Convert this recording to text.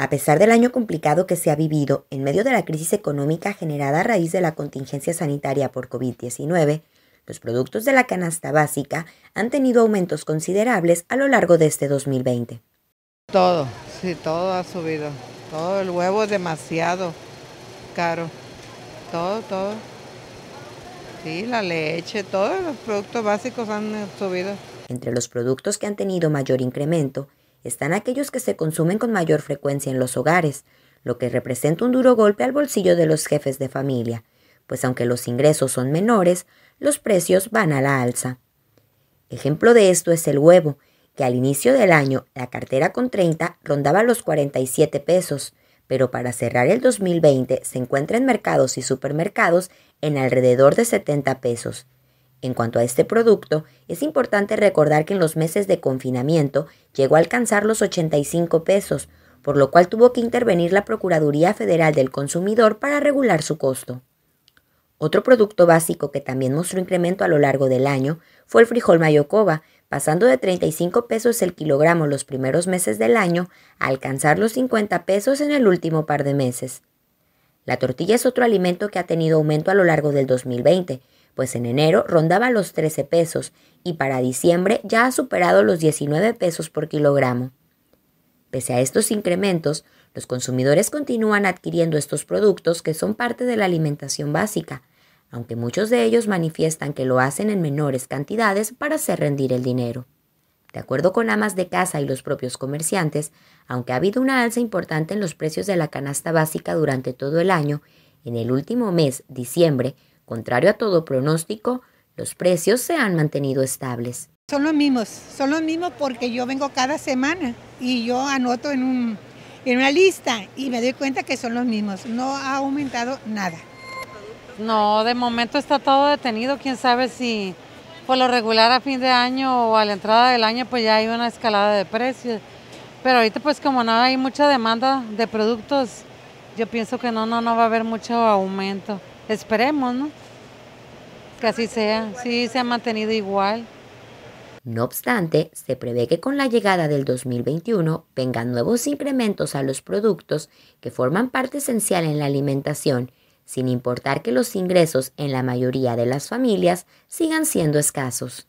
A pesar del año complicado que se ha vivido en medio de la crisis económica generada a raíz de la contingencia sanitaria por COVID-19, los productos de la canasta básica han tenido aumentos considerables a lo largo de este 2020. Todo, sí, todo ha subido. Todo el huevo es demasiado caro. Todo, todo. Sí, la leche, todos los productos básicos han subido. Entre los productos que han tenido mayor incremento están aquellos que se consumen con mayor frecuencia en los hogares, lo que representa un duro golpe al bolsillo de los jefes de familia, pues aunque los ingresos son menores, los precios van a la alza. Ejemplo de esto es el huevo, que al inicio del año la cartera con 30 rondaba los 47 pesos, pero para cerrar el 2020 se encuentra en mercados y supermercados en alrededor de 70 pesos, en cuanto a este producto, es importante recordar que en los meses de confinamiento llegó a alcanzar los 85 pesos, por lo cual tuvo que intervenir la Procuraduría Federal del Consumidor para regular su costo. Otro producto básico que también mostró incremento a lo largo del año fue el frijol mayocoba, pasando de 35 pesos el kilogramo los primeros meses del año a alcanzar los 50 pesos en el último par de meses. La tortilla es otro alimento que ha tenido aumento a lo largo del 2020 pues en enero rondaba los 13 pesos y para diciembre ya ha superado los 19 pesos por kilogramo. Pese a estos incrementos, los consumidores continúan adquiriendo estos productos que son parte de la alimentación básica, aunque muchos de ellos manifiestan que lo hacen en menores cantidades para hacer rendir el dinero. De acuerdo con amas de casa y los propios comerciantes, aunque ha habido una alza importante en los precios de la canasta básica durante todo el año, en el último mes, diciembre, Contrario a todo pronóstico, los precios se han mantenido estables. Son los mismos, son los mismos porque yo vengo cada semana y yo anoto en, un, en una lista y me doy cuenta que son los mismos. No ha aumentado nada. No, de momento está todo detenido. Quién sabe si por lo regular a fin de año o a la entrada del año pues ya hay una escalada de precios. Pero ahorita pues como no hay mucha demanda de productos, yo pienso que no, no, no va a haber mucho aumento. Esperemos, ¿no? Que así sea, sí se ha mantenido igual. No obstante, se prevé que con la llegada del 2021 vengan nuevos incrementos a los productos que forman parte esencial en la alimentación, sin importar que los ingresos en la mayoría de las familias sigan siendo escasos.